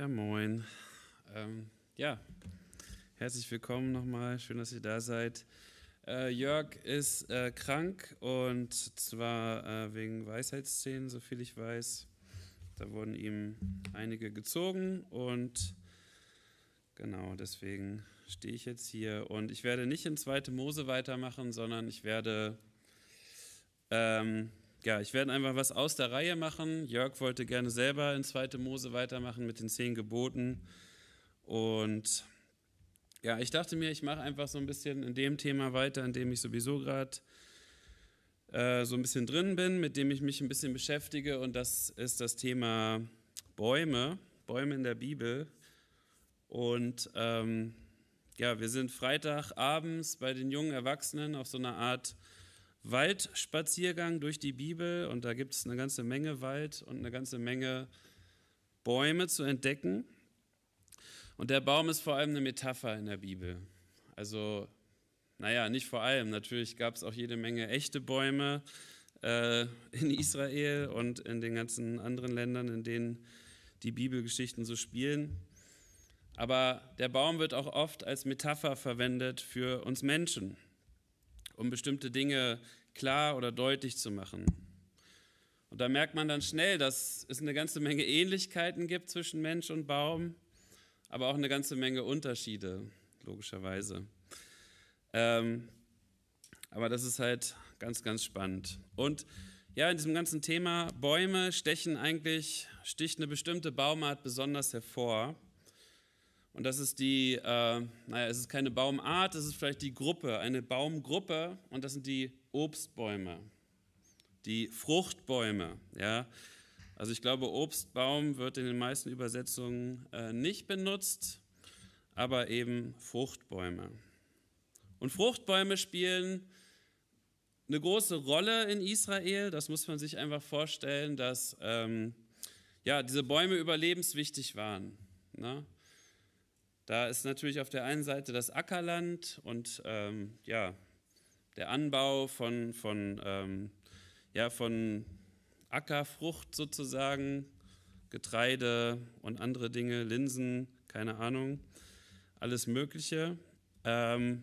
Ja, moin. Ähm, ja, herzlich willkommen nochmal. Schön, dass ihr da seid. Äh, Jörg ist äh, krank und zwar äh, wegen Weisheitsszenen, soviel ich weiß. Da wurden ihm einige gezogen und genau deswegen stehe ich jetzt hier. Und ich werde nicht in 2. Mose weitermachen, sondern ich werde ähm, ja, ich werde einfach was aus der Reihe machen. Jörg wollte gerne selber in 2. Mose weitermachen mit den zehn Geboten. Und ja, ich dachte mir, ich mache einfach so ein bisschen in dem Thema weiter, in dem ich sowieso gerade äh, so ein bisschen drin bin, mit dem ich mich ein bisschen beschäftige. Und das ist das Thema Bäume, Bäume in der Bibel. Und ähm, ja, wir sind Freitagabends bei den jungen Erwachsenen auf so einer Art Waldspaziergang durch die Bibel und da gibt es eine ganze Menge Wald und eine ganze Menge Bäume zu entdecken. Und der Baum ist vor allem eine Metapher in der Bibel. Also, naja, nicht vor allem. Natürlich gab es auch jede Menge echte Bäume äh, in Israel und in den ganzen anderen Ländern, in denen die Bibelgeschichten so spielen. Aber der Baum wird auch oft als Metapher verwendet für uns Menschen um bestimmte Dinge klar oder deutlich zu machen. Und da merkt man dann schnell, dass es eine ganze Menge Ähnlichkeiten gibt zwischen Mensch und Baum, aber auch eine ganze Menge Unterschiede, logischerweise. Ähm, aber das ist halt ganz, ganz spannend. Und ja, in diesem ganzen Thema Bäume stechen eigentlich, sticht eine bestimmte Baumart besonders hervor. Und das ist die, äh, naja, es ist keine Baumart, es ist vielleicht die Gruppe, eine Baumgruppe und das sind die Obstbäume, die Fruchtbäume. Ja? Also ich glaube, Obstbaum wird in den meisten Übersetzungen äh, nicht benutzt, aber eben Fruchtbäume. Und Fruchtbäume spielen eine große Rolle in Israel. Das muss man sich einfach vorstellen, dass ähm, ja, diese Bäume überlebenswichtig waren. Ne? Da ist natürlich auf der einen Seite das Ackerland und ähm, ja, der Anbau von, von, ähm, ja, von Ackerfrucht sozusagen, Getreide und andere Dinge, Linsen, keine Ahnung, alles Mögliche. Ähm,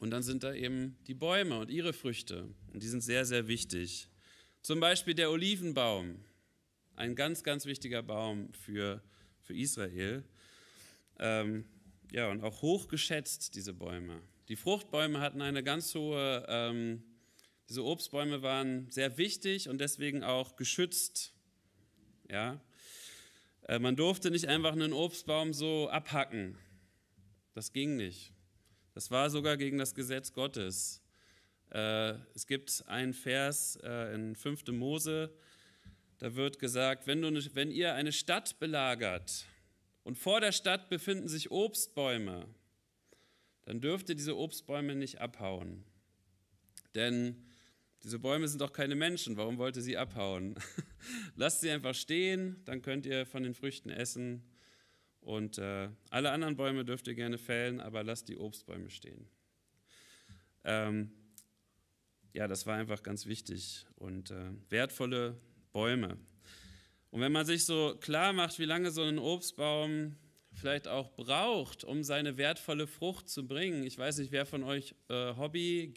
und dann sind da eben die Bäume und ihre Früchte. Und die sind sehr, sehr wichtig. Zum Beispiel der Olivenbaum, ein ganz, ganz wichtiger Baum für, für Israel. Ähm, ja, und auch hochgeschätzt, diese Bäume. Die Fruchtbäume hatten eine ganz hohe, ähm, diese Obstbäume waren sehr wichtig und deswegen auch geschützt. Ja? Äh, man durfte nicht einfach einen Obstbaum so abhacken. Das ging nicht. Das war sogar gegen das Gesetz Gottes. Äh, es gibt einen Vers äh, in 5. Mose, da wird gesagt, wenn, du, wenn ihr eine Stadt belagert, und vor der Stadt befinden sich Obstbäume, dann dürft ihr diese Obstbäume nicht abhauen. Denn diese Bäume sind doch keine Menschen, warum wollt ihr sie abhauen? Lasst sie einfach stehen, dann könnt ihr von den Früchten essen. Und äh, alle anderen Bäume dürft ihr gerne fällen, aber lasst die Obstbäume stehen. Ähm, ja, das war einfach ganz wichtig und äh, wertvolle Bäume. Und wenn man sich so klar macht, wie lange so ein Obstbaum vielleicht auch braucht, um seine wertvolle Frucht zu bringen. Ich weiß nicht, wer von euch äh, hobby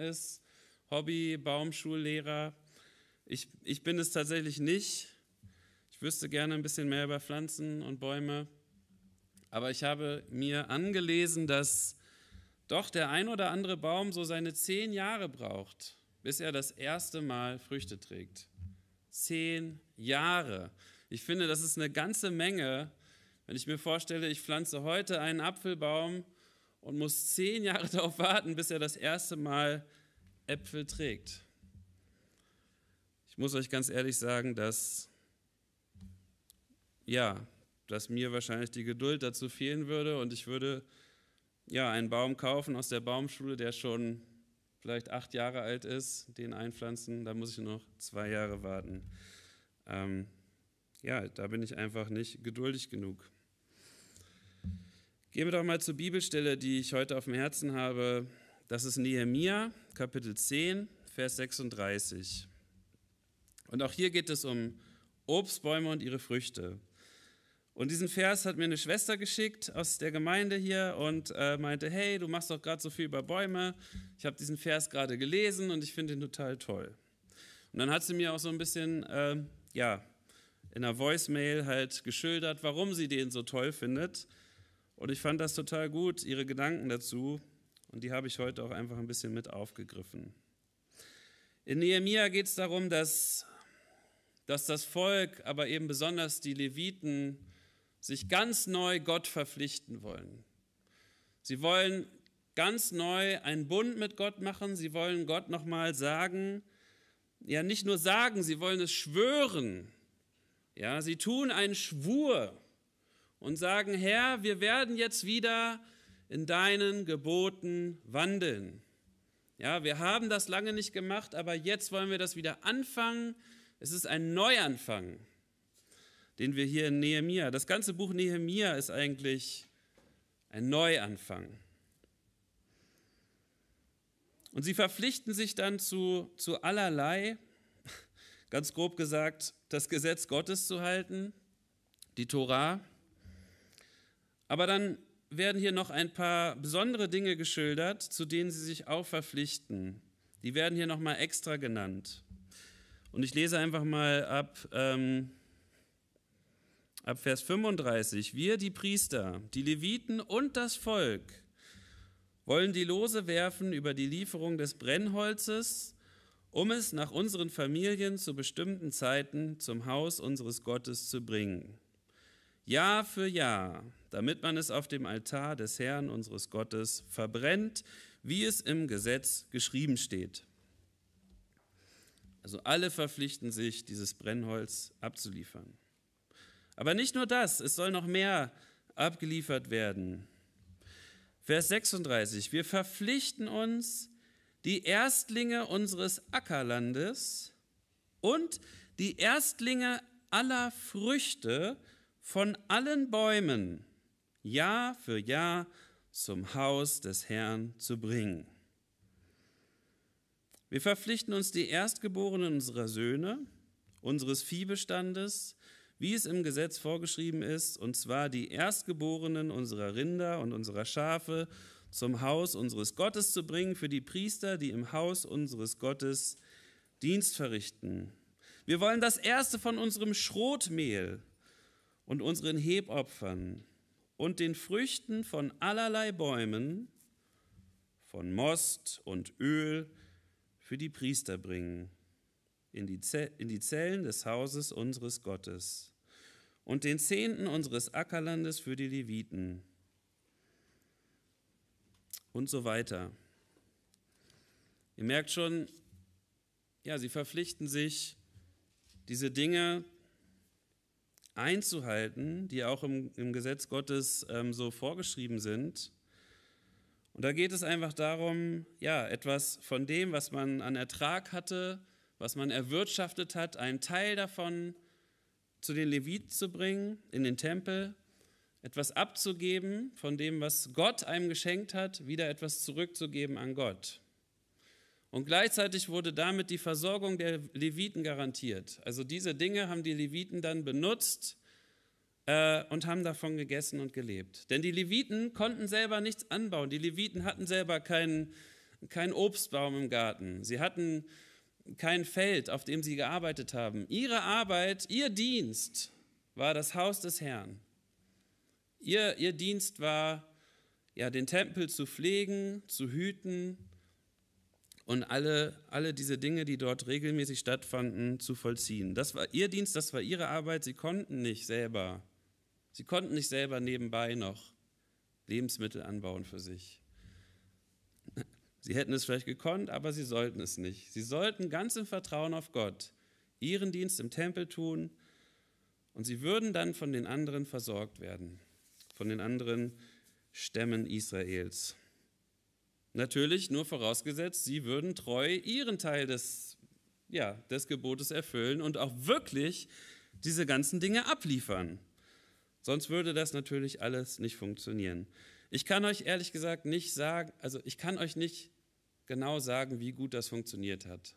ist, Hobby-Baumschullehrer. Ich, ich bin es tatsächlich nicht. Ich wüsste gerne ein bisschen mehr über Pflanzen und Bäume. Aber ich habe mir angelesen, dass doch der ein oder andere Baum so seine zehn Jahre braucht, bis er das erste Mal Früchte trägt. Zehn Jahre. Jahre. Ich finde, das ist eine ganze Menge, wenn ich mir vorstelle, ich pflanze heute einen Apfelbaum und muss zehn Jahre darauf warten, bis er das erste Mal Äpfel trägt. Ich muss euch ganz ehrlich sagen, dass ja, dass mir wahrscheinlich die Geduld dazu fehlen würde und ich würde ja einen Baum kaufen aus der Baumschule, der schon vielleicht acht Jahre alt ist, den einpflanzen, da muss ich noch zwei Jahre warten. Ähm, ja, da bin ich einfach nicht geduldig genug. Gehen wir doch mal zur Bibelstelle, die ich heute auf dem Herzen habe. Das ist Nehemiah, Kapitel 10, Vers 36. Und auch hier geht es um Obstbäume und ihre Früchte. Und diesen Vers hat mir eine Schwester geschickt aus der Gemeinde hier und äh, meinte, hey, du machst doch gerade so viel über Bäume. Ich habe diesen Vers gerade gelesen und ich finde ihn total toll. Und dann hat sie mir auch so ein bisschen äh, ja, in einer Voicemail halt geschildert, warum sie den so toll findet. Und ich fand das total gut, ihre Gedanken dazu. Und die habe ich heute auch einfach ein bisschen mit aufgegriffen. In Nehemia geht es darum, dass, dass das Volk, aber eben besonders die Leviten, sich ganz neu Gott verpflichten wollen. Sie wollen ganz neu einen Bund mit Gott machen. Sie wollen Gott nochmal sagen, ja nicht nur sagen, sie wollen es schwören. Ja, sie tun einen Schwur und sagen, Herr, wir werden jetzt wieder in deinen Geboten wandeln. Ja, wir haben das lange nicht gemacht, aber jetzt wollen wir das wieder anfangen. Es ist ein Neuanfang, den wir hier in Nehemia, das ganze Buch Nehemia ist eigentlich ein Neuanfang. Und sie verpflichten sich dann zu, zu allerlei, ganz grob gesagt, das Gesetz Gottes zu halten, die Torah. Aber dann werden hier noch ein paar besondere Dinge geschildert, zu denen sie sich auch verpflichten. Die werden hier nochmal extra genannt. Und ich lese einfach mal ab, ähm, ab Vers 35. Wir, die Priester, die Leviten und das Volk, wollen die Lose werfen über die Lieferung des Brennholzes, um es nach unseren Familien zu bestimmten Zeiten zum Haus unseres Gottes zu bringen. Jahr für Jahr, damit man es auf dem Altar des Herrn unseres Gottes verbrennt, wie es im Gesetz geschrieben steht. Also alle verpflichten sich, dieses Brennholz abzuliefern. Aber nicht nur das, es soll noch mehr abgeliefert werden. Vers 36, wir verpflichten uns, die Erstlinge unseres Ackerlandes und die Erstlinge aller Früchte von allen Bäumen Jahr für Jahr zum Haus des Herrn zu bringen. Wir verpflichten uns, die Erstgeborenen unserer Söhne, unseres Viehbestandes, wie es im Gesetz vorgeschrieben ist, und zwar die Erstgeborenen unserer Rinder und unserer Schafe zum Haus unseres Gottes zu bringen für die Priester, die im Haus unseres Gottes Dienst verrichten. Wir wollen das Erste von unserem Schrotmehl und unseren Hebopfern und den Früchten von allerlei Bäumen, von Most und Öl für die Priester bringen in die, in die Zellen des Hauses unseres Gottes und den Zehnten unseres Ackerlandes für die Leviten und so weiter. Ihr merkt schon, ja, sie verpflichten sich, diese Dinge einzuhalten, die auch im, im Gesetz Gottes ähm, so vorgeschrieben sind. Und da geht es einfach darum, ja, etwas von dem, was man an Ertrag hatte, was man erwirtschaftet hat, einen Teil davon zu den Leviten zu bringen, in den Tempel, etwas abzugeben von dem, was Gott einem geschenkt hat, wieder etwas zurückzugeben an Gott. Und gleichzeitig wurde damit die Versorgung der Leviten garantiert. Also diese Dinge haben die Leviten dann benutzt äh, und haben davon gegessen und gelebt. Denn die Leviten konnten selber nichts anbauen. Die Leviten hatten selber keinen, keinen Obstbaum im Garten. Sie hatten kein Feld, auf dem sie gearbeitet haben. Ihre Arbeit, ihr Dienst war das Haus des Herrn. Ihr, ihr Dienst war, ja, den Tempel zu pflegen, zu hüten und alle, alle diese Dinge, die dort regelmäßig stattfanden, zu vollziehen. Das war ihr Dienst, das war ihre Arbeit. Sie konnten nicht selber, sie konnten nicht selber nebenbei noch Lebensmittel anbauen für sich. Sie hätten es vielleicht gekonnt, aber sie sollten es nicht. Sie sollten ganz im Vertrauen auf Gott ihren Dienst im Tempel tun und sie würden dann von den anderen versorgt werden, von den anderen Stämmen Israels. Natürlich nur vorausgesetzt, sie würden treu ihren Teil des, ja, des Gebotes erfüllen und auch wirklich diese ganzen Dinge abliefern. Sonst würde das natürlich alles nicht funktionieren. Ich kann euch ehrlich gesagt nicht sagen, also ich kann euch nicht genau sagen, wie gut das funktioniert hat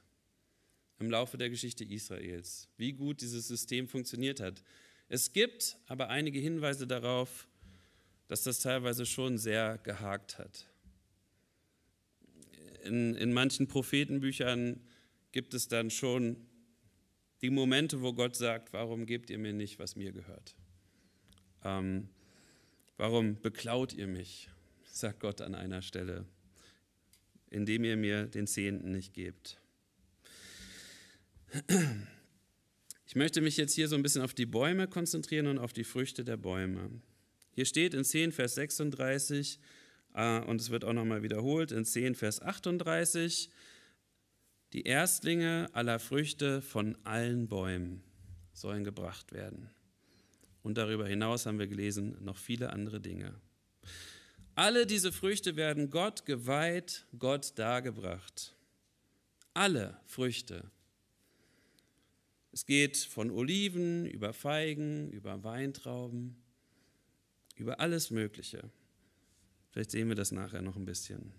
im Laufe der Geschichte Israels, wie gut dieses System funktioniert hat. Es gibt aber einige Hinweise darauf, dass das teilweise schon sehr gehakt hat. In, in manchen Prophetenbüchern gibt es dann schon die Momente, wo Gott sagt, warum gebt ihr mir nicht, was mir gehört? Ähm, warum beklaut ihr mich? sagt Gott an einer Stelle indem ihr mir den Zehnten nicht gebt. Ich möchte mich jetzt hier so ein bisschen auf die Bäume konzentrieren und auf die Früchte der Bäume. Hier steht in 10, Vers 36, äh, und es wird auch nochmal wiederholt, in 10, Vers 38, die Erstlinge aller Früchte von allen Bäumen sollen gebracht werden. Und darüber hinaus haben wir gelesen noch viele andere Dinge. Alle diese Früchte werden Gott geweiht, Gott dargebracht. Alle Früchte. Es geht von Oliven über Feigen, über Weintrauben, über alles Mögliche. Vielleicht sehen wir das nachher noch ein bisschen.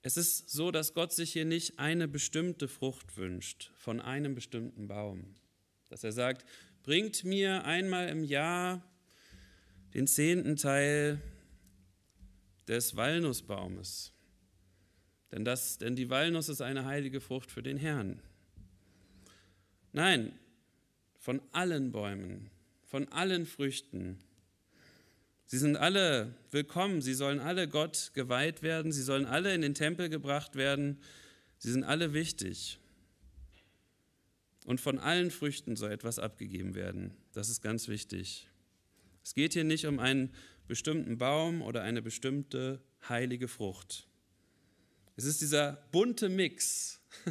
Es ist so, dass Gott sich hier nicht eine bestimmte Frucht wünscht von einem bestimmten Baum. Dass er sagt, bringt mir einmal im Jahr den zehnten Teil des Walnussbaumes. Denn, das, denn die Walnuss ist eine heilige Frucht für den Herrn. Nein, von allen Bäumen, von allen Früchten. Sie sind alle willkommen, sie sollen alle Gott geweiht werden, sie sollen alle in den Tempel gebracht werden, sie sind alle wichtig. Und von allen Früchten soll etwas abgegeben werden. Das ist ganz wichtig. Es geht hier nicht um einen bestimmten Baum oder eine bestimmte heilige Frucht. Es ist dieser bunte Mix.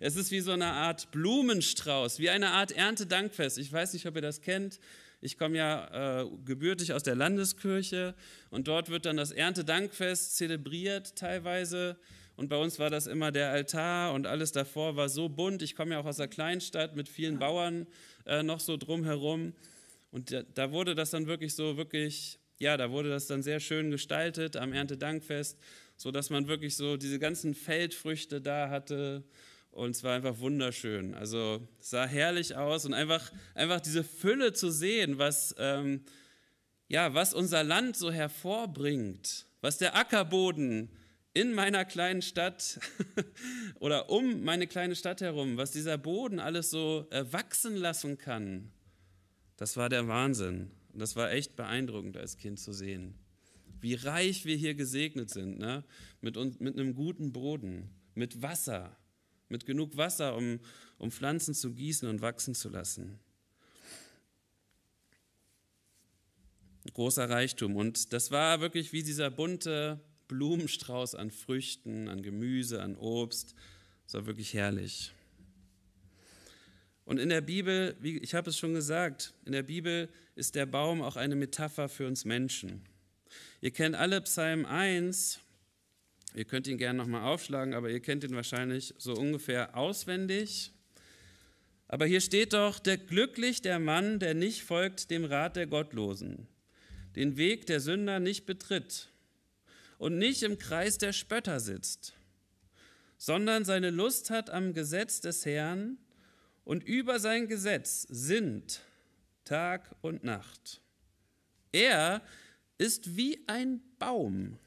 Es ist wie so eine Art Blumenstrauß, wie eine Art Erntedankfest. Ich weiß nicht, ob ihr das kennt. Ich komme ja äh, gebürtig aus der Landeskirche und dort wird dann das Erntedankfest zelebriert teilweise. Und bei uns war das immer der Altar und alles davor war so bunt. Ich komme ja auch aus der Kleinstadt mit vielen Bauern äh, noch so drumherum. Und da, da wurde das dann wirklich so wirklich ja, da wurde das dann sehr schön gestaltet am Erntedankfest, so dass man wirklich so diese ganzen Feldfrüchte da hatte und es war einfach wunderschön. Also sah herrlich aus und einfach einfach diese Fülle zu sehen, was ähm, ja, was unser Land so hervorbringt, was der Ackerboden in meiner kleinen Stadt oder um meine kleine Stadt herum, was dieser Boden alles so äh, wachsen lassen kann. Das war der Wahnsinn. Und das war echt beeindruckend als Kind zu sehen, wie reich wir hier gesegnet sind, ne? mit, uns, mit einem guten Boden, mit Wasser, mit genug Wasser, um, um Pflanzen zu gießen und wachsen zu lassen. Großer Reichtum. Und das war wirklich wie dieser bunte Blumenstrauß an Früchten, an Gemüse, an Obst. Das war wirklich herrlich. Und in der Bibel, wie ich habe es schon gesagt, in der Bibel ist der Baum auch eine Metapher für uns Menschen. Ihr kennt alle Psalm 1, ihr könnt ihn gerne nochmal aufschlagen, aber ihr kennt ihn wahrscheinlich so ungefähr auswendig. Aber hier steht doch, der glücklich der Mann, der nicht folgt dem Rat der Gottlosen, den Weg der Sünder nicht betritt und nicht im Kreis der Spötter sitzt, sondern seine Lust hat am Gesetz des Herrn und über sein Gesetz sind Tag und Nacht. Er ist wie ein Baum,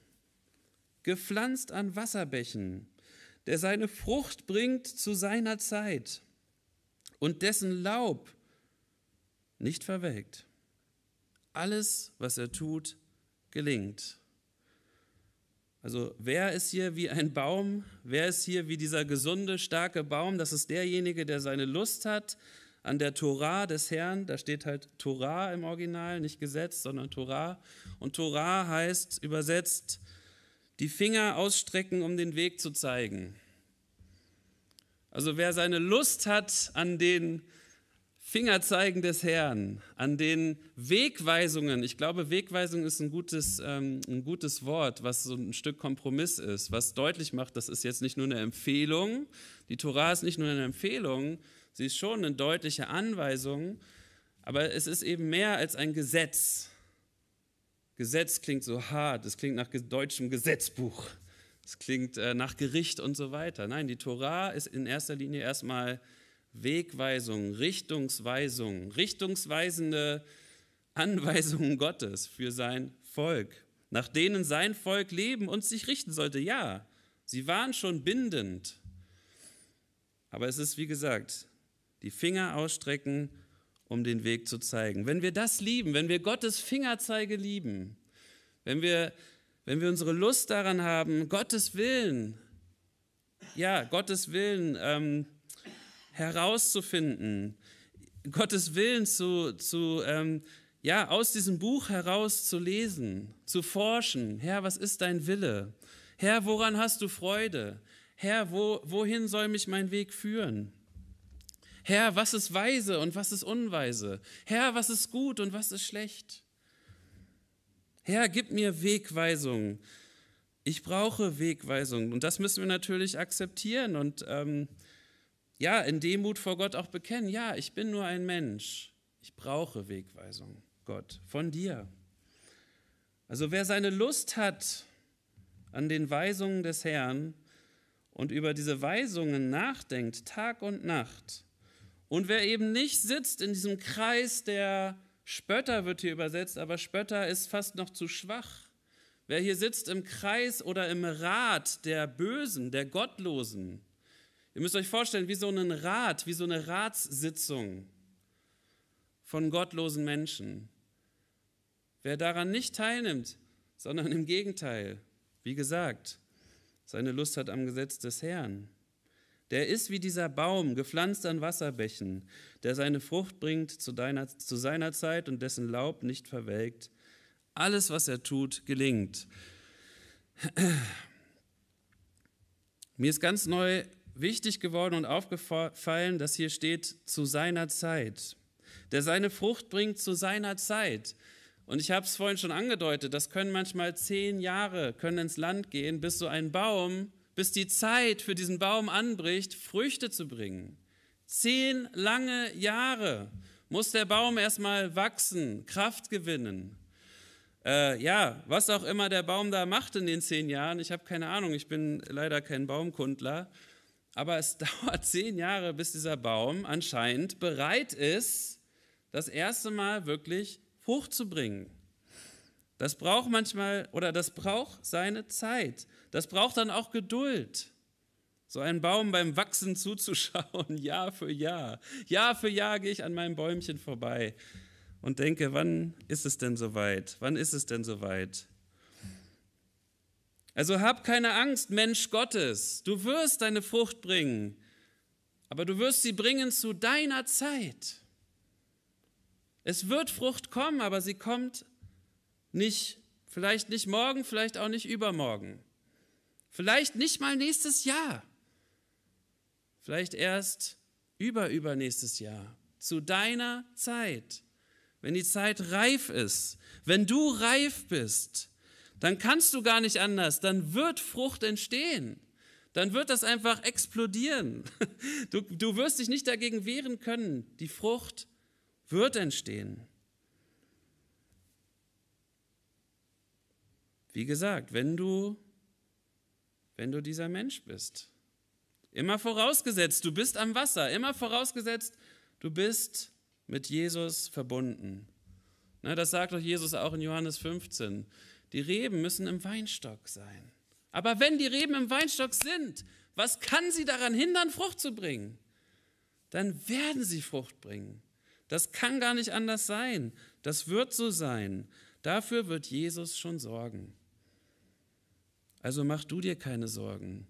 gepflanzt an Wasserbächen, der seine Frucht bringt zu seiner Zeit und dessen Laub nicht verwelkt. Alles, was er tut, gelingt. Also wer ist hier wie ein Baum? Wer ist hier wie dieser gesunde, starke Baum? Das ist derjenige, der seine Lust hat an der Torah des Herrn. Da steht halt Torah im Original, nicht Gesetz, sondern Torah. Und Torah heißt übersetzt die Finger ausstrecken, um den Weg zu zeigen. Also wer seine Lust hat an den Fingerzeigen des Herrn, an den Wegweisungen. Ich glaube, Wegweisung ist ein gutes, ähm, ein gutes Wort, was so ein Stück Kompromiss ist, was deutlich macht, das ist jetzt nicht nur eine Empfehlung. Die Torah ist nicht nur eine Empfehlung, sie ist schon eine deutliche Anweisung, aber es ist eben mehr als ein Gesetz. Gesetz klingt so hart, es klingt nach deutschem Gesetzbuch, es klingt äh, nach Gericht und so weiter. Nein, die Torah ist in erster Linie erstmal Wegweisungen, Richtungsweisungen, richtungsweisende Anweisungen Gottes für sein Volk, nach denen sein Volk leben und sich richten sollte. Ja, sie waren schon bindend. Aber es ist, wie gesagt, die Finger ausstrecken, um den Weg zu zeigen. Wenn wir das lieben, wenn wir Gottes Fingerzeige lieben, wenn wir, wenn wir unsere Lust daran haben, Gottes Willen, ja, Gottes Willen ähm, herauszufinden, Gottes Willen zu, zu ähm, ja, aus diesem Buch heraus zu lesen, zu forschen. Herr, was ist dein Wille? Herr, woran hast du Freude? Herr, wo, wohin soll mich mein Weg führen? Herr, was ist weise und was ist unweise? Herr, was ist gut und was ist schlecht? Herr, gib mir Wegweisungen. Ich brauche Wegweisungen. Und das müssen wir natürlich akzeptieren und ähm, ja, in Demut vor Gott auch bekennen, ja, ich bin nur ein Mensch, ich brauche Wegweisung, Gott, von dir. Also wer seine Lust hat an den Weisungen des Herrn und über diese Weisungen nachdenkt, Tag und Nacht, und wer eben nicht sitzt in diesem Kreis der Spötter, wird hier übersetzt, aber Spötter ist fast noch zu schwach. Wer hier sitzt im Kreis oder im Rat der Bösen, der Gottlosen, Ihr müsst euch vorstellen, wie so ein Rat, wie so eine Ratssitzung von gottlosen Menschen. Wer daran nicht teilnimmt, sondern im Gegenteil, wie gesagt, seine Lust hat am Gesetz des Herrn. Der ist wie dieser Baum, gepflanzt an Wasserbächen, der seine Frucht bringt zu, deiner, zu seiner Zeit und dessen Laub nicht verwelkt. Alles, was er tut, gelingt. Mir ist ganz neu wichtig geworden und aufgefallen, dass hier steht, zu seiner Zeit. Der seine Frucht bringt zu seiner Zeit. Und ich habe es vorhin schon angedeutet, das können manchmal zehn Jahre, können ins Land gehen, bis so ein Baum, bis die Zeit für diesen Baum anbricht, Früchte zu bringen. Zehn lange Jahre muss der Baum erstmal wachsen, Kraft gewinnen. Äh, ja, was auch immer der Baum da macht in den zehn Jahren, ich habe keine Ahnung, ich bin leider kein Baumkundler aber es dauert zehn Jahre, bis dieser Baum anscheinend bereit ist, das erste Mal wirklich Frucht zu bringen. Das braucht manchmal oder das braucht seine Zeit. Das braucht dann auch Geduld. So einen Baum beim Wachsen zuzuschauen, Jahr für Jahr. Jahr für Jahr gehe ich an meinem Bäumchen vorbei und denke, wann ist es denn soweit? Wann ist es denn soweit? Also hab keine Angst, Mensch Gottes, du wirst deine Frucht bringen, aber du wirst sie bringen zu deiner Zeit. Es wird Frucht kommen, aber sie kommt nicht, vielleicht nicht morgen, vielleicht auch nicht übermorgen, vielleicht nicht mal nächstes Jahr, vielleicht erst überübernächstes Jahr, zu deiner Zeit, wenn die Zeit reif ist, wenn du reif bist dann kannst du gar nicht anders, dann wird Frucht entstehen. Dann wird das einfach explodieren. Du, du wirst dich nicht dagegen wehren können. Die Frucht wird entstehen. Wie gesagt, wenn du, wenn du dieser Mensch bist, immer vorausgesetzt, du bist am Wasser, immer vorausgesetzt, du bist mit Jesus verbunden. Na, das sagt doch Jesus auch in Johannes 15. Die Reben müssen im Weinstock sein. Aber wenn die Reben im Weinstock sind, was kann sie daran hindern, Frucht zu bringen? Dann werden sie Frucht bringen. Das kann gar nicht anders sein. Das wird so sein. Dafür wird Jesus schon sorgen. Also mach du dir keine Sorgen.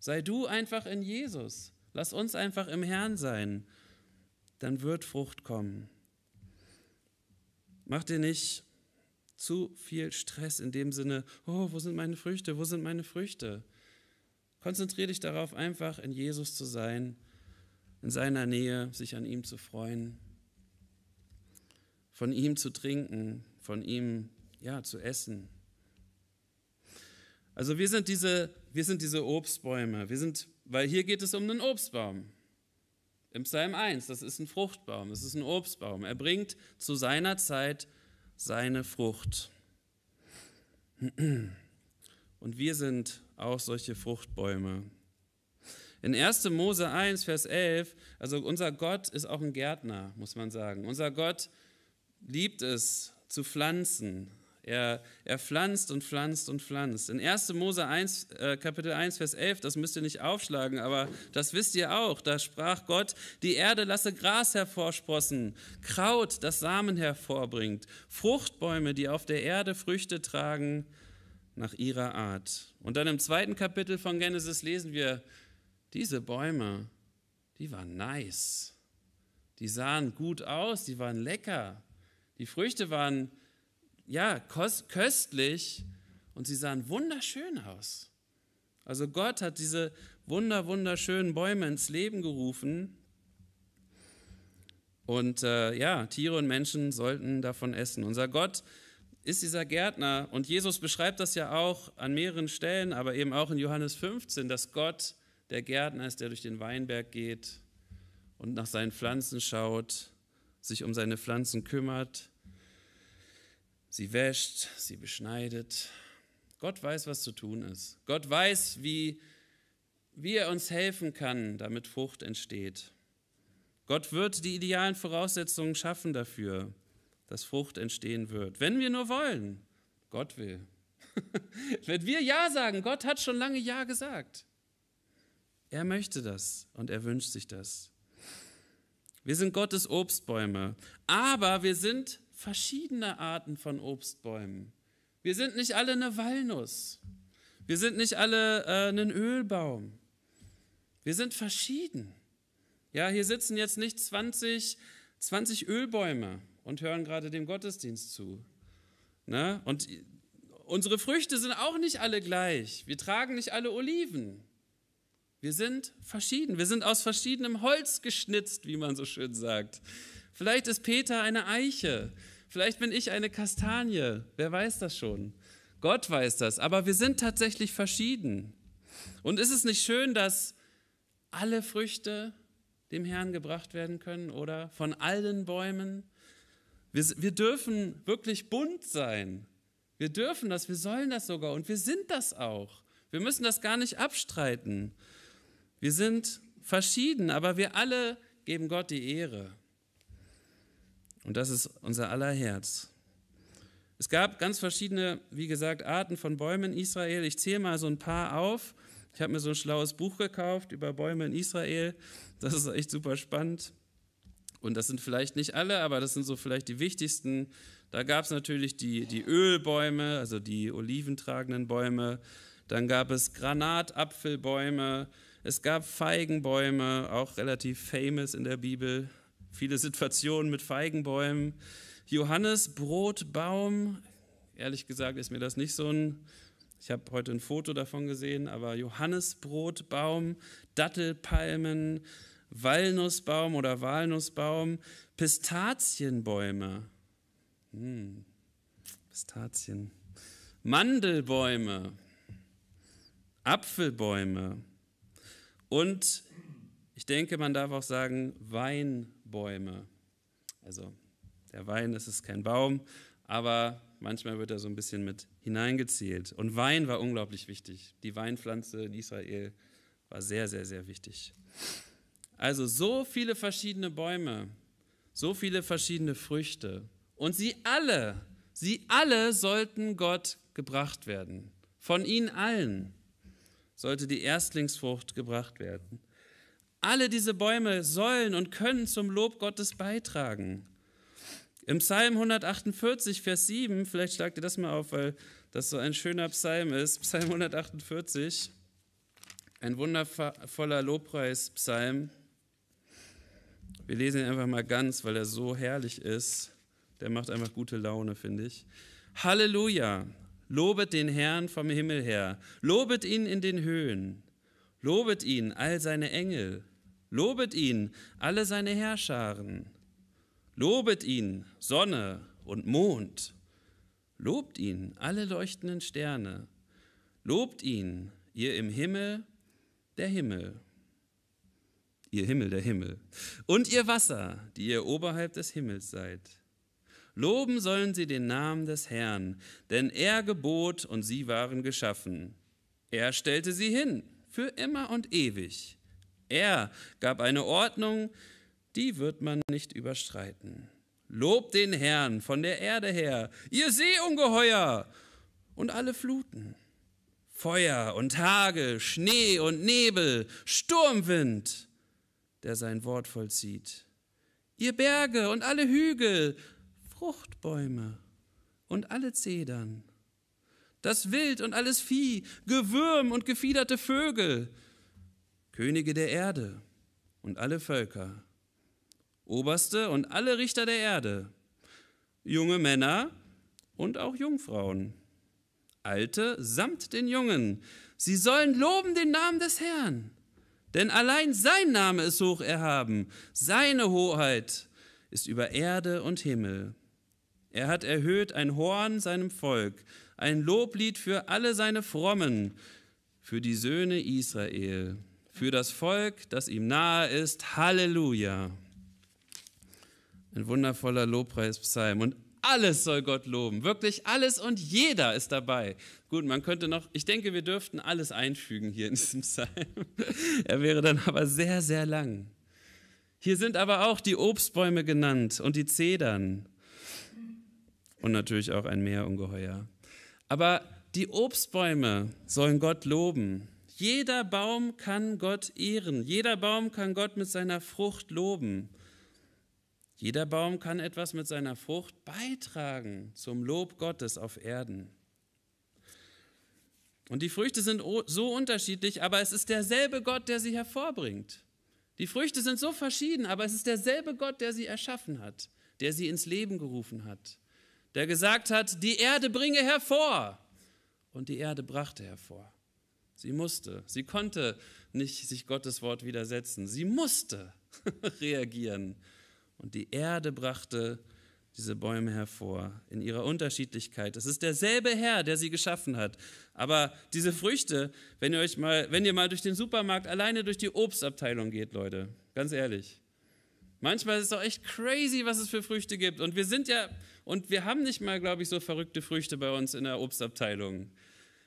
Sei du einfach in Jesus. Lass uns einfach im Herrn sein. Dann wird Frucht kommen. Mach dir nicht zu viel Stress in dem Sinne, oh, wo sind meine Früchte, wo sind meine Früchte? Konzentriere dich darauf, einfach in Jesus zu sein, in seiner Nähe, sich an ihm zu freuen, von ihm zu trinken, von ihm ja, zu essen. Also wir sind diese, wir sind diese Obstbäume. Wir sind, weil hier geht es um einen Obstbaum. Im Psalm 1, das ist ein Fruchtbaum, es ist ein Obstbaum. Er bringt zu seiner Zeit seine Frucht. Und wir sind auch solche Fruchtbäume. In 1. Mose 1, Vers 11, also unser Gott ist auch ein Gärtner, muss man sagen. Unser Gott liebt es zu pflanzen, er, er pflanzt und pflanzt und pflanzt. In 1. Mose 1, äh, Kapitel 1, Vers 11, das müsst ihr nicht aufschlagen, aber das wisst ihr auch. Da sprach Gott: Die Erde lasse Gras hervorsprossen, Kraut, das Samen hervorbringt, Fruchtbäume, die auf der Erde Früchte tragen, nach ihrer Art. Und dann im zweiten Kapitel von Genesis lesen wir: Diese Bäume, die waren nice. Die sahen gut aus, die waren lecker. Die Früchte waren ja, köstlich und sie sahen wunderschön aus. Also Gott hat diese wunder, wunderschönen Bäume ins Leben gerufen. Und äh, ja, Tiere und Menschen sollten davon essen. Unser Gott ist dieser Gärtner und Jesus beschreibt das ja auch an mehreren Stellen, aber eben auch in Johannes 15, dass Gott der Gärtner ist, der durch den Weinberg geht und nach seinen Pflanzen schaut, sich um seine Pflanzen kümmert Sie wäscht, sie beschneidet. Gott weiß, was zu tun ist. Gott weiß, wie, wie er uns helfen kann, damit Frucht entsteht. Gott wird die idealen Voraussetzungen schaffen dafür, dass Frucht entstehen wird. Wenn wir nur wollen, Gott will. Wenn wir Ja sagen, Gott hat schon lange Ja gesagt. Er möchte das und er wünscht sich das. Wir sind Gottes Obstbäume, aber wir sind verschiedene Arten von Obstbäumen. Wir sind nicht alle eine Walnuss. Wir sind nicht alle äh, ein Ölbaum. Wir sind verschieden. Ja, hier sitzen jetzt nicht 20, 20 Ölbäume und hören gerade dem Gottesdienst zu. Ne? Und unsere Früchte sind auch nicht alle gleich. Wir tragen nicht alle Oliven. Wir sind verschieden. Wir sind aus verschiedenem Holz geschnitzt, wie man so schön sagt. Vielleicht ist Peter eine Eiche. Vielleicht bin ich eine Kastanie. Wer weiß das schon? Gott weiß das. Aber wir sind tatsächlich verschieden. Und ist es nicht schön, dass alle Früchte dem Herrn gebracht werden können oder von allen Bäumen? Wir, wir dürfen wirklich bunt sein. Wir dürfen das, wir sollen das sogar und wir sind das auch. Wir müssen das gar nicht abstreiten. Wir sind verschieden, aber wir alle geben Gott die Ehre. Und das ist unser aller Herz. Es gab ganz verschiedene, wie gesagt, Arten von Bäumen in Israel. Ich zähle mal so ein paar auf. Ich habe mir so ein schlaues Buch gekauft über Bäume in Israel. Das ist echt super spannend. Und das sind vielleicht nicht alle, aber das sind so vielleicht die wichtigsten. Da gab es natürlich die, die Ölbäume, also die oliventragenden Bäume. Dann gab es Granatapfelbäume. Es gab Feigenbäume, auch relativ famous in der Bibel. Viele Situationen mit Feigenbäumen. Johannes Brotbaum. Ehrlich gesagt ist mir das nicht so ein. Ich habe heute ein Foto davon gesehen, aber Johannes Brotbaum, Dattelpalmen, Walnussbaum oder Walnussbaum, Pistazienbäume. Hm, Pistazien. Mandelbäume, Apfelbäume und ich denke, man darf auch sagen Weinbäume. Bäume. Also der Wein ist kein Baum, aber manchmal wird er so ein bisschen mit hineingezählt. Und Wein war unglaublich wichtig. Die Weinpflanze in Israel war sehr, sehr, sehr wichtig. Also so viele verschiedene Bäume, so viele verschiedene Früchte. Und sie alle, sie alle sollten Gott gebracht werden. Von ihnen allen sollte die Erstlingsfrucht gebracht werden. Alle diese Bäume sollen und können zum Lob Gottes beitragen. Im Psalm 148, Vers 7, vielleicht schlagt ihr das mal auf, weil das so ein schöner Psalm ist. Psalm 148, ein wundervoller Lobpreis-Psalm. Wir lesen ihn einfach mal ganz, weil er so herrlich ist. Der macht einfach gute Laune, finde ich. Halleluja! Lobet den Herrn vom Himmel her. Lobet ihn in den Höhen. Lobet ihn, all seine Engel. Lobet ihn, alle seine Herrscharen. Lobet ihn, Sonne und Mond. Lobt ihn, alle leuchtenden Sterne. Lobt ihn, ihr im Himmel, der Himmel. Ihr Himmel, der Himmel. Und ihr Wasser, die ihr oberhalb des Himmels seid. Loben sollen sie den Namen des Herrn, denn er gebot und sie waren geschaffen. Er stellte sie hin, für immer und ewig. Er gab eine Ordnung, die wird man nicht überstreiten. Lob den Herrn von der Erde her, ihr Seeungeheuer und alle Fluten. Feuer und Hagel, Schnee und Nebel, Sturmwind, der sein Wort vollzieht. Ihr Berge und alle Hügel, Fruchtbäume und alle Zedern. Das Wild und alles Vieh, Gewürm und gefiederte Vögel, Könige der Erde und alle Völker, Oberste und alle Richter der Erde, junge Männer und auch Jungfrauen, Alte samt den Jungen. Sie sollen loben den Namen des Herrn, denn allein sein Name ist hoch erhaben, seine Hoheit ist über Erde und Himmel. Er hat erhöht ein Horn seinem Volk, ein Loblied für alle seine Frommen, für die Söhne Israel für das Volk, das ihm nahe ist. Halleluja. Ein wundervoller Lobpreispsalm. Und alles soll Gott loben. Wirklich alles und jeder ist dabei. Gut, man könnte noch, ich denke, wir dürften alles einfügen hier in diesem Psalm. Er wäre dann aber sehr, sehr lang. Hier sind aber auch die Obstbäume genannt und die Zedern. Und natürlich auch ein Meerungeheuer. Aber die Obstbäume sollen Gott loben. Jeder Baum kann Gott ehren. Jeder Baum kann Gott mit seiner Frucht loben. Jeder Baum kann etwas mit seiner Frucht beitragen zum Lob Gottes auf Erden. Und die Früchte sind so unterschiedlich, aber es ist derselbe Gott, der sie hervorbringt. Die Früchte sind so verschieden, aber es ist derselbe Gott, der sie erschaffen hat, der sie ins Leben gerufen hat, der gesagt hat, die Erde bringe hervor. Und die Erde brachte hervor. Sie musste. Sie konnte nicht sich Gottes Wort widersetzen. Sie musste reagieren. Und die Erde brachte diese Bäume hervor in ihrer Unterschiedlichkeit. Es ist derselbe Herr, der sie geschaffen hat. Aber diese Früchte, wenn ihr euch mal, wenn ihr mal durch den Supermarkt alleine durch die Obstabteilung geht, Leute, ganz ehrlich. Manchmal ist es doch echt crazy, was es für Früchte gibt. Und wir sind ja, und wir haben nicht mal, glaube ich, so verrückte Früchte bei uns in der Obstabteilung.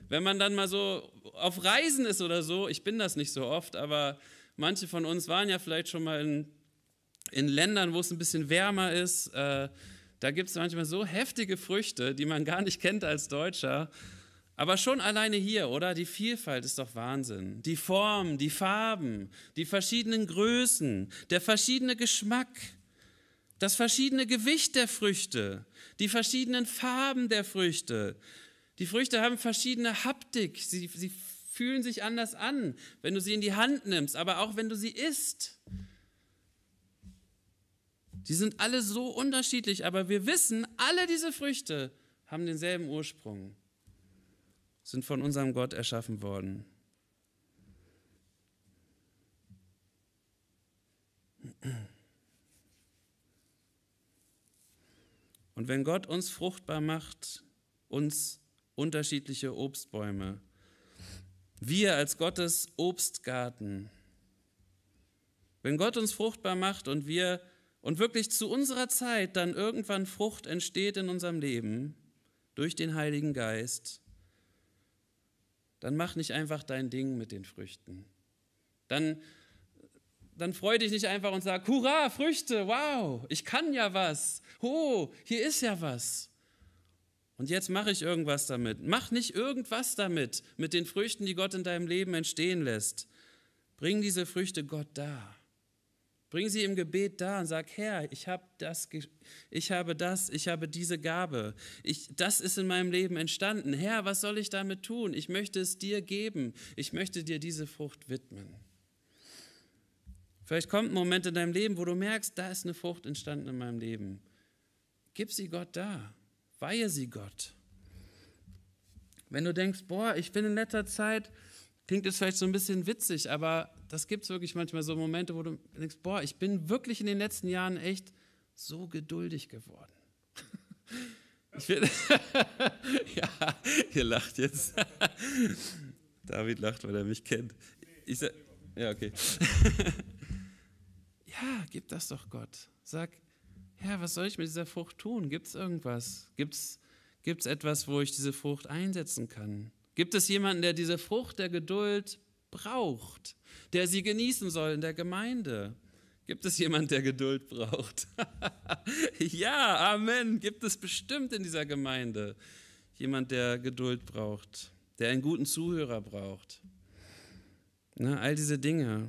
Wenn man dann mal so auf Reisen ist oder so, ich bin das nicht so oft, aber manche von uns waren ja vielleicht schon mal in, in Ländern, wo es ein bisschen wärmer ist. Äh, da gibt es manchmal so heftige Früchte, die man gar nicht kennt als Deutscher. Aber schon alleine hier, oder? Die Vielfalt ist doch Wahnsinn. Die Formen, die Farben, die verschiedenen Größen, der verschiedene Geschmack, das verschiedene Gewicht der Früchte, die verschiedenen Farben der Früchte, die Früchte haben verschiedene Haptik. Sie, sie fühlen sich anders an, wenn du sie in die Hand nimmst, aber auch wenn du sie isst. Die sind alle so unterschiedlich, aber wir wissen, alle diese Früchte haben denselben Ursprung, sind von unserem Gott erschaffen worden. Und wenn Gott uns fruchtbar macht, uns unterschiedliche Obstbäume. Wir als Gottes Obstgarten. Wenn Gott uns fruchtbar macht und wir und wirklich zu unserer Zeit dann irgendwann Frucht entsteht in unserem Leben durch den Heiligen Geist, dann mach nicht einfach dein Ding mit den Früchten. Dann, dann freu dich nicht einfach und sag, hurra, Früchte, wow, ich kann ja was, ho, oh, hier ist ja was. Und jetzt mache ich irgendwas damit. Mach nicht irgendwas damit, mit den Früchten, die Gott in deinem Leben entstehen lässt. Bring diese Früchte Gott dar. Bring sie im Gebet da und sag, Herr, ich, hab das, ich habe das, ich habe diese Gabe. Ich, das ist in meinem Leben entstanden. Herr, was soll ich damit tun? Ich möchte es dir geben. Ich möchte dir diese Frucht widmen. Vielleicht kommt ein Moment in deinem Leben, wo du merkst, da ist eine Frucht entstanden in meinem Leben. Gib sie Gott da. Weihe sie Gott. Wenn du denkst, boah, ich bin in letzter Zeit, klingt es vielleicht so ein bisschen witzig, aber das gibt es wirklich manchmal so Momente, wo du denkst, boah, ich bin wirklich in den letzten Jahren echt so geduldig geworden. Ich bin ja, ihr lacht jetzt. David lacht, weil er mich kennt. Ich sag, ja, okay. ja, gib das doch Gott. Sag, Herr, was soll ich mit dieser Frucht tun? Gibt es irgendwas? Gibt es etwas, wo ich diese Frucht einsetzen kann? Gibt es jemanden, der diese Frucht der Geduld braucht, der sie genießen soll in der Gemeinde? Gibt es jemanden, der Geduld braucht? ja, Amen. Gibt es bestimmt in dieser Gemeinde jemand, der Geduld braucht, der einen guten Zuhörer braucht. Na, ne, all diese Dinge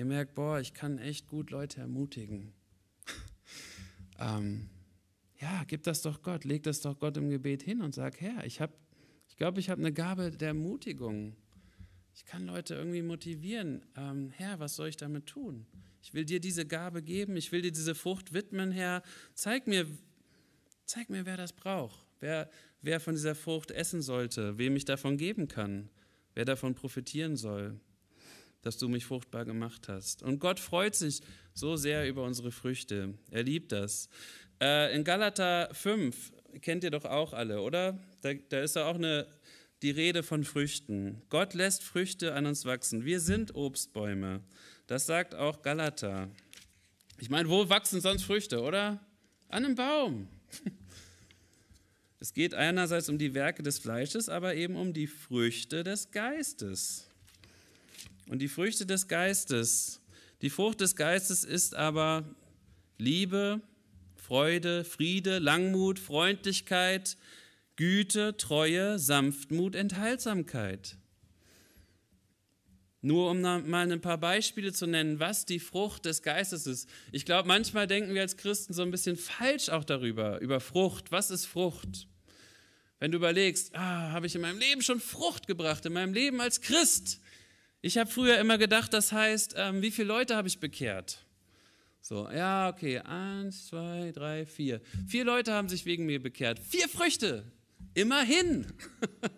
ihr merkt, boah, ich kann echt gut Leute ermutigen. ähm, ja, gib das doch Gott, leg das doch Gott im Gebet hin und sag, Herr, ich habe, ich glaube, ich habe eine Gabe der Ermutigung. Ich kann Leute irgendwie motivieren. Ähm, Herr, was soll ich damit tun? Ich will dir diese Gabe geben, ich will dir diese Frucht widmen, Herr. Zeig mir, zeig mir, wer das braucht, wer, wer von dieser Frucht essen sollte, wem ich davon geben kann, wer davon profitieren soll dass du mich fruchtbar gemacht hast. Und Gott freut sich so sehr über unsere Früchte. Er liebt das. Äh, in Galater 5 kennt ihr doch auch alle, oder? Da, da ist ja auch eine, die Rede von Früchten. Gott lässt Früchte an uns wachsen. Wir sind Obstbäume. Das sagt auch Galater. Ich meine, wo wachsen sonst Früchte, oder? An einem Baum. Es geht einerseits um die Werke des Fleisches, aber eben um die Früchte des Geistes. Und die Früchte des Geistes, die Frucht des Geistes ist aber Liebe, Freude, Friede, Langmut, Freundlichkeit, Güte, Treue, Sanftmut, Enthaltsamkeit. Nur um mal ein paar Beispiele zu nennen, was die Frucht des Geistes ist. Ich glaube, manchmal denken wir als Christen so ein bisschen falsch auch darüber, über Frucht. Was ist Frucht? Wenn du überlegst, ah, habe ich in meinem Leben schon Frucht gebracht, in meinem Leben als Christ? Ich habe früher immer gedacht, das heißt, ähm, wie viele Leute habe ich bekehrt? So, ja, okay, eins, zwei, drei, vier. Vier Leute haben sich wegen mir bekehrt. Vier Früchte! Immerhin!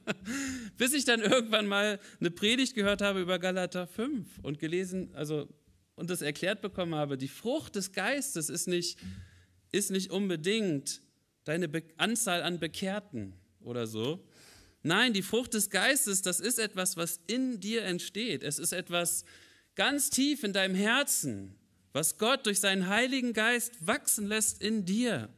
Bis ich dann irgendwann mal eine Predigt gehört habe über Galater 5 und gelesen, also, und das erklärt bekommen habe, die Frucht des Geistes ist nicht, ist nicht unbedingt deine Be Anzahl an Bekehrten oder so, Nein, die Frucht des Geistes, das ist etwas, was in dir entsteht. Es ist etwas ganz tief in deinem Herzen, was Gott durch seinen Heiligen Geist wachsen lässt in dir.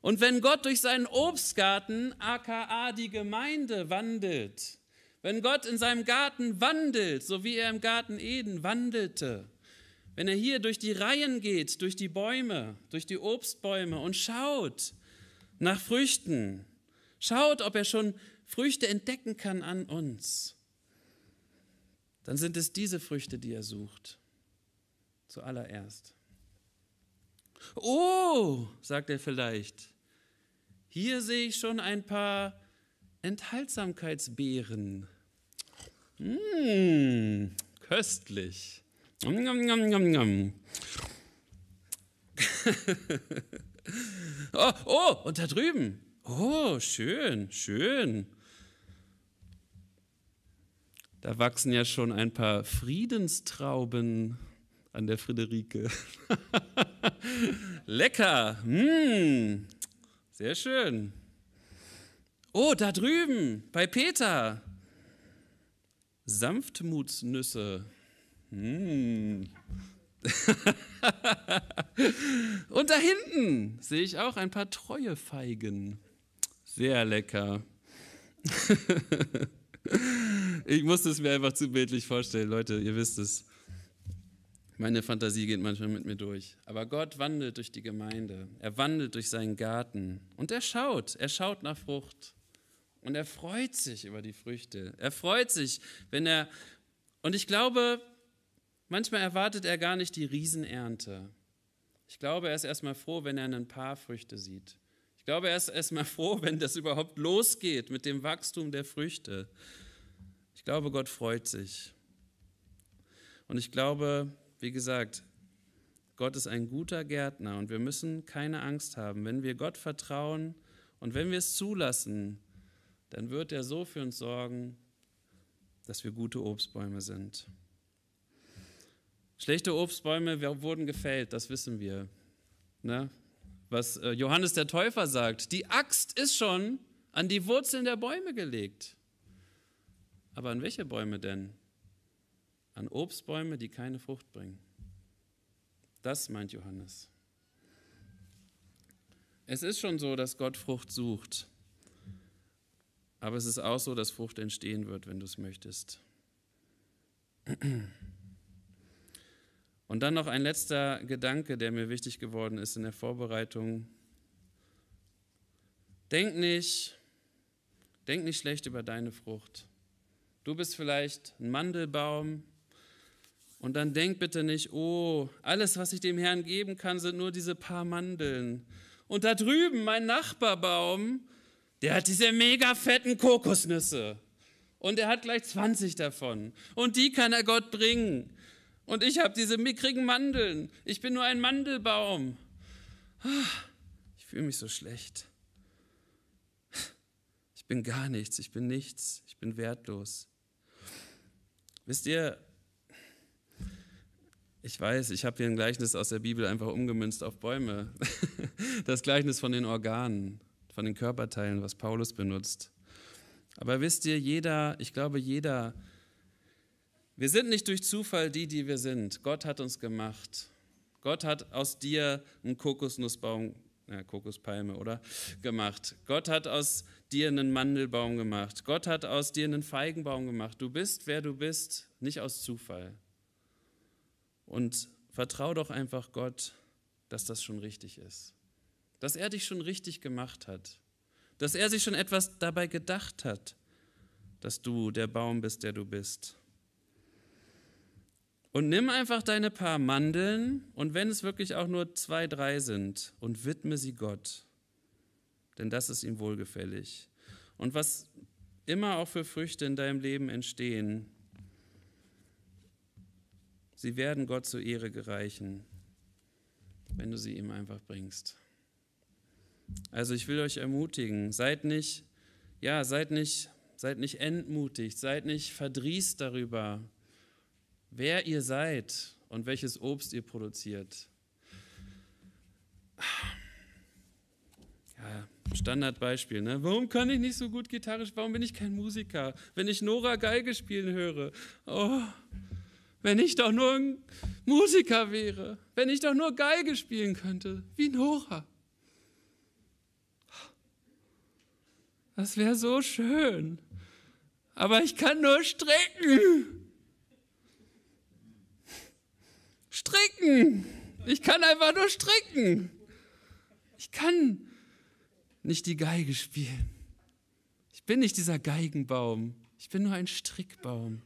Und wenn Gott durch seinen Obstgarten, aka die Gemeinde, wandelt, wenn Gott in seinem Garten wandelt, so wie er im Garten Eden wandelte, wenn er hier durch die Reihen geht, durch die Bäume, durch die Obstbäume und schaut nach Früchten, schaut, ob er schon Früchte entdecken kann an uns, dann sind es diese Früchte, die er sucht. Zuallererst. Oh, sagt er vielleicht, hier sehe ich schon ein paar Enthaltsamkeitsbeeren. Mmh, köstlich. Nom, nom, nom, nom. oh, oh, und da drüben. Oh, schön, schön. Da wachsen ja schon ein paar Friedenstrauben an der Friederike. Lecker. Mmh. Sehr schön. Oh, da drüben, bei Peter. Sanftmutsnüsse. Mmh. Und da hinten sehe ich auch ein paar treue Feigen. Sehr lecker. Ich musste es mir einfach zu bildlich vorstellen, Leute, ihr wisst es. Meine Fantasie geht manchmal mit mir durch. Aber Gott wandelt durch die Gemeinde, er wandelt durch seinen Garten und er schaut, er schaut nach Frucht und er freut sich über die Früchte. Er freut sich, wenn er, und ich glaube, manchmal erwartet er gar nicht die Riesenernte. Ich glaube, er ist erstmal froh, wenn er ein paar Früchte sieht. Ich glaube, er ist erstmal froh, wenn das überhaupt losgeht mit dem Wachstum der Früchte. Ich glaube, Gott freut sich. Und ich glaube, wie gesagt, Gott ist ein guter Gärtner und wir müssen keine Angst haben. Wenn wir Gott vertrauen und wenn wir es zulassen, dann wird er so für uns sorgen, dass wir gute Obstbäume sind. Schlechte Obstbäume wurden gefällt, das wissen wir. Ne? Was äh, Johannes der Täufer sagt, die Axt ist schon an die Wurzeln der Bäume gelegt. Aber an welche Bäume denn? An Obstbäume, die keine Frucht bringen. Das meint Johannes. Es ist schon so, dass Gott Frucht sucht. Aber es ist auch so, dass Frucht entstehen wird, wenn du es möchtest. Und dann noch ein letzter Gedanke, der mir wichtig geworden ist in der Vorbereitung. Denk nicht, denk nicht schlecht über deine Frucht. Du bist vielleicht ein Mandelbaum. Und dann denk bitte nicht, oh, alles, was ich dem Herrn geben kann, sind nur diese paar Mandeln. Und da drüben, mein Nachbarbaum, der hat diese mega fetten Kokosnüsse. Und er hat gleich 20 davon. Und die kann er Gott bringen. Und ich habe diese mickrigen Mandeln. Ich bin nur ein Mandelbaum. Ah, ich fühle mich so schlecht. Ich bin gar nichts. Ich bin nichts. Ich bin wertlos. Wisst ihr, ich weiß, ich habe hier ein Gleichnis aus der Bibel einfach umgemünzt auf Bäume. Das Gleichnis von den Organen, von den Körperteilen, was Paulus benutzt. Aber wisst ihr, jeder, ich glaube, jeder, wir sind nicht durch Zufall die, die wir sind. Gott hat uns gemacht. Gott hat aus dir einen Kokosnussbaum, ja, Kokospalme, oder? Gemacht. Gott hat aus dir einen Mandelbaum gemacht. Gott hat aus dir einen Feigenbaum gemacht. Du bist, wer du bist, nicht aus Zufall. Und vertrau doch einfach Gott, dass das schon richtig ist. Dass er dich schon richtig gemacht hat. Dass er sich schon etwas dabei gedacht hat, dass du der Baum bist, der du bist. Und nimm einfach deine paar Mandeln und wenn es wirklich auch nur zwei, drei sind und widme sie Gott denn das ist ihm wohlgefällig. Und was immer auch für Früchte in deinem Leben entstehen, sie werden Gott zur Ehre gereichen, wenn du sie ihm einfach bringst. Also ich will euch ermutigen, seid nicht, ja, seid nicht, seid nicht entmutigt, seid nicht verdrießt darüber, wer ihr seid und welches Obst ihr produziert. Ja, Standardbeispiel, ne? Warum kann ich nicht so gut Gitarre spielen? Warum bin ich kein Musiker? Wenn ich Nora Geige spielen höre, oh, wenn ich doch nur ein Musiker wäre, wenn ich doch nur Geige spielen könnte, wie Nora. Das wäre so schön. Aber ich kann nur stricken. Stricken. Ich kann einfach nur stricken. Ich kann nicht die Geige spielen. Ich bin nicht dieser Geigenbaum. Ich bin nur ein Strickbaum.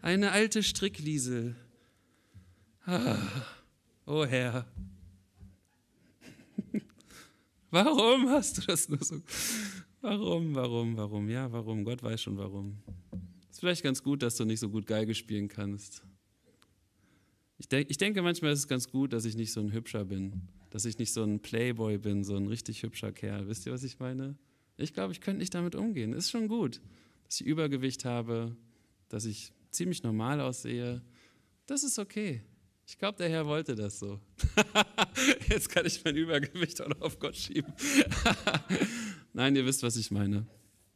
Eine alte Strickliesel. Ah, oh Herr. warum hast du das nur so? Warum, warum, warum? Ja, warum? Gott weiß schon warum. Ist vielleicht ganz gut, dass du nicht so gut Geige spielen kannst. Ich, denk, ich denke manchmal ist es ganz gut, dass ich nicht so ein Hübscher bin dass ich nicht so ein Playboy bin, so ein richtig hübscher Kerl. Wisst ihr, was ich meine? Ich glaube, ich könnte nicht damit umgehen. Ist schon gut, dass ich Übergewicht habe, dass ich ziemlich normal aussehe. Das ist okay. Ich glaube, der Herr wollte das so. Jetzt kann ich mein Übergewicht auch noch auf Gott schieben. Nein, ihr wisst, was ich meine.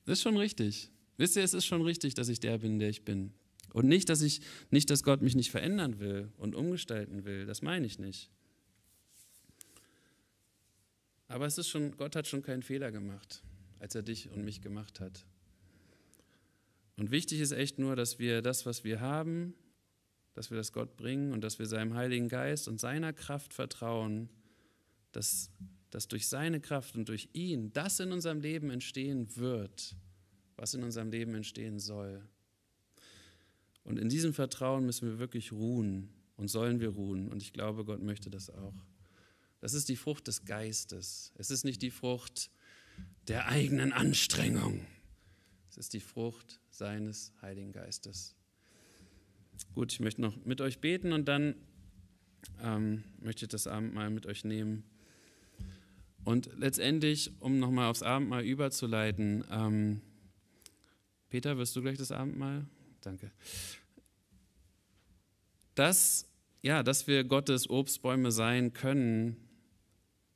ist schon richtig. Wisst ihr, es ist schon richtig, dass ich der bin, der ich bin. Und nicht, dass ich nicht, dass Gott mich nicht verändern will und umgestalten will. Das meine ich nicht. Aber es ist schon, Gott hat schon keinen Fehler gemacht, als er dich und mich gemacht hat. Und wichtig ist echt nur, dass wir das, was wir haben, dass wir das Gott bringen und dass wir seinem Heiligen Geist und seiner Kraft vertrauen, dass, dass durch seine Kraft und durch ihn das in unserem Leben entstehen wird, was in unserem Leben entstehen soll. Und in diesem Vertrauen müssen wir wirklich ruhen und sollen wir ruhen. Und ich glaube, Gott möchte das auch. Das ist die Frucht des Geistes. Es ist nicht die Frucht der eigenen Anstrengung. Es ist die Frucht seines Heiligen Geistes. Gut, ich möchte noch mit euch beten und dann ähm, möchte ich das Abendmahl mit euch nehmen. Und letztendlich, um nochmal aufs Abendmahl überzuleiten, ähm, Peter, wirst du gleich das Abendmahl? Danke. Dass, ja, dass wir Gottes Obstbäume sein können,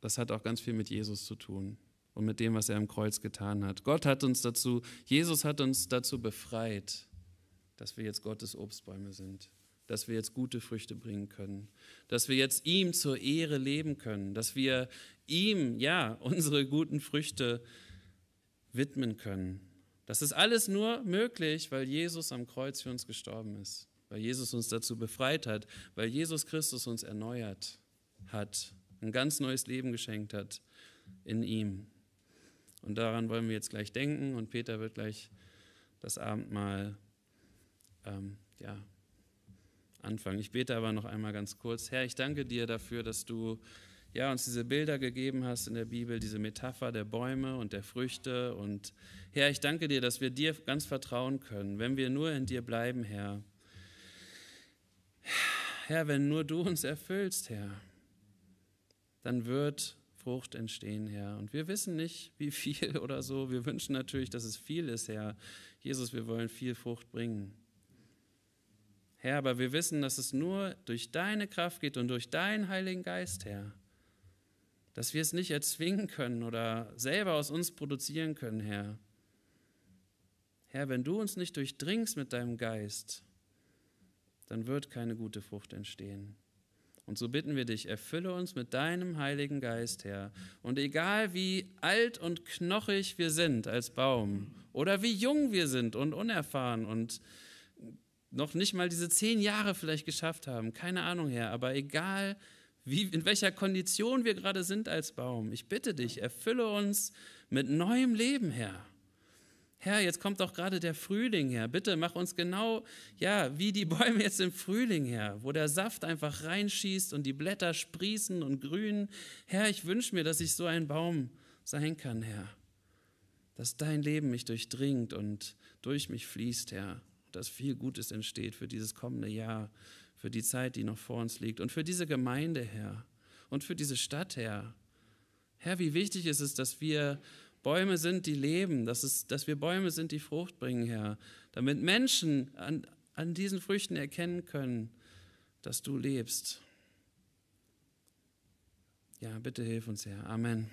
das hat auch ganz viel mit Jesus zu tun und mit dem, was er am Kreuz getan hat. Gott hat uns dazu, Jesus hat uns dazu befreit, dass wir jetzt Gottes Obstbäume sind, dass wir jetzt gute Früchte bringen können, dass wir jetzt ihm zur Ehre leben können, dass wir ihm, ja, unsere guten Früchte widmen können. Das ist alles nur möglich, weil Jesus am Kreuz für uns gestorben ist, weil Jesus uns dazu befreit hat, weil Jesus Christus uns erneuert hat ein ganz neues Leben geschenkt hat in ihm. Und daran wollen wir jetzt gleich denken und Peter wird gleich das Abendmahl ähm, ja, anfangen. Ich bete aber noch einmal ganz kurz. Herr, ich danke dir dafür, dass du ja, uns diese Bilder gegeben hast in der Bibel, diese Metapher der Bäume und der Früchte. Und Herr, ich danke dir, dass wir dir ganz vertrauen können, wenn wir nur in dir bleiben, Herr. Herr, wenn nur du uns erfüllst, Herr dann wird Frucht entstehen, Herr. Und wir wissen nicht, wie viel oder so. Wir wünschen natürlich, dass es viel ist, Herr. Jesus, wir wollen viel Frucht bringen. Herr, aber wir wissen, dass es nur durch deine Kraft geht und durch deinen Heiligen Geist, Herr. Dass wir es nicht erzwingen können oder selber aus uns produzieren können, Herr. Herr, wenn du uns nicht durchdringst mit deinem Geist, dann wird keine gute Frucht entstehen. Und so bitten wir dich, erfülle uns mit deinem Heiligen Geist, Herr. Und egal wie alt und knochig wir sind als Baum oder wie jung wir sind und unerfahren und noch nicht mal diese zehn Jahre vielleicht geschafft haben, keine Ahnung, Herr, aber egal wie, in welcher Kondition wir gerade sind als Baum, ich bitte dich, erfülle uns mit neuem Leben, Herr. Herr, jetzt kommt doch gerade der Frühling her. Bitte mach uns genau, ja, wie die Bäume jetzt im Frühling her, wo der Saft einfach reinschießt und die Blätter sprießen und grünen. Herr, ich wünsche mir, dass ich so ein Baum sein kann, Herr. Dass dein Leben mich durchdringt und durch mich fließt, Herr. Dass viel Gutes entsteht für dieses kommende Jahr, für die Zeit, die noch vor uns liegt und für diese Gemeinde, Herr. Und für diese Stadt, Herr. Herr, wie wichtig ist es, dass wir Bäume sind, die leben, dass, es, dass wir Bäume sind, die Frucht bringen, Herr, damit Menschen an, an diesen Früchten erkennen können, dass du lebst. Ja, bitte hilf uns, Herr. Amen.